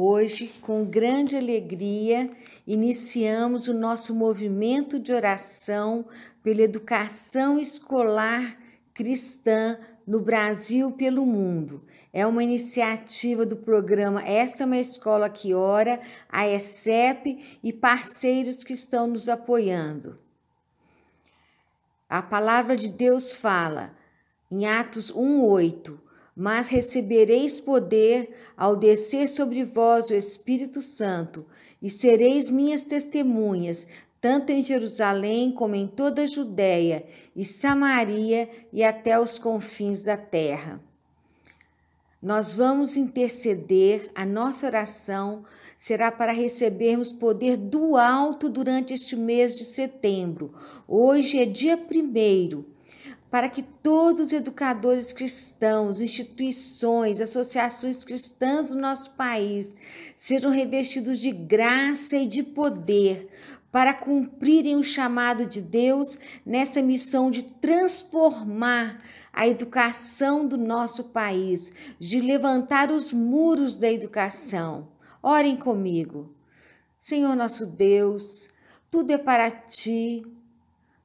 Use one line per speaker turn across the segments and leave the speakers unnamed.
Hoje, com grande alegria, iniciamos o nosso movimento de oração pela educação escolar cristã no Brasil e pelo mundo. É uma iniciativa do programa Esta é uma Escola que Ora, a ESEP e parceiros que estão nos apoiando. A palavra de Deus fala em Atos 1:8 mas recebereis poder ao descer sobre vós o Espírito Santo, e sereis minhas testemunhas, tanto em Jerusalém como em toda a Judéia e Samaria e até os confins da terra. Nós vamos interceder, a nossa oração será para recebermos poder do alto durante este mês de setembro. Hoje é dia primeiro para que todos os educadores cristãos, instituições, associações cristãs do nosso país sejam revestidos de graça e de poder para cumprirem o chamado de Deus nessa missão de transformar a educação do nosso país, de levantar os muros da educação. Orem comigo. Senhor nosso Deus, tudo é para ti,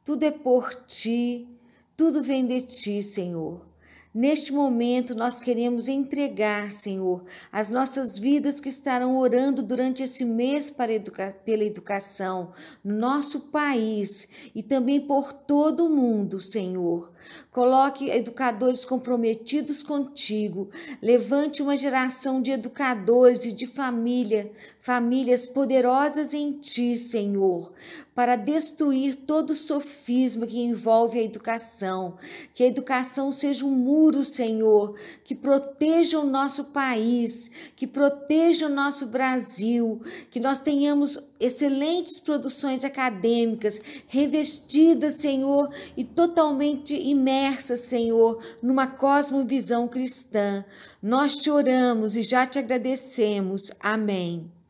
tudo é por ti tudo vem de ti, Senhor. Neste momento, nós queremos entregar, Senhor, as nossas vidas que estarão orando durante esse mês para educa pela educação, no nosso país e também por todo o mundo, Senhor. Coloque educadores comprometidos contigo. Levante uma geração de educadores e de família, famílias poderosas em ti, Senhor, para destruir todo sofisma que envolve a educação. Que a educação seja um muro, Senhor, que proteja o nosso país, que proteja o nosso Brasil, que nós tenhamos excelentes produções acadêmicas, revestidas, Senhor, e totalmente imersas, Senhor, numa cosmovisão cristã. Nós te oramos e já te agradecemos. Amém.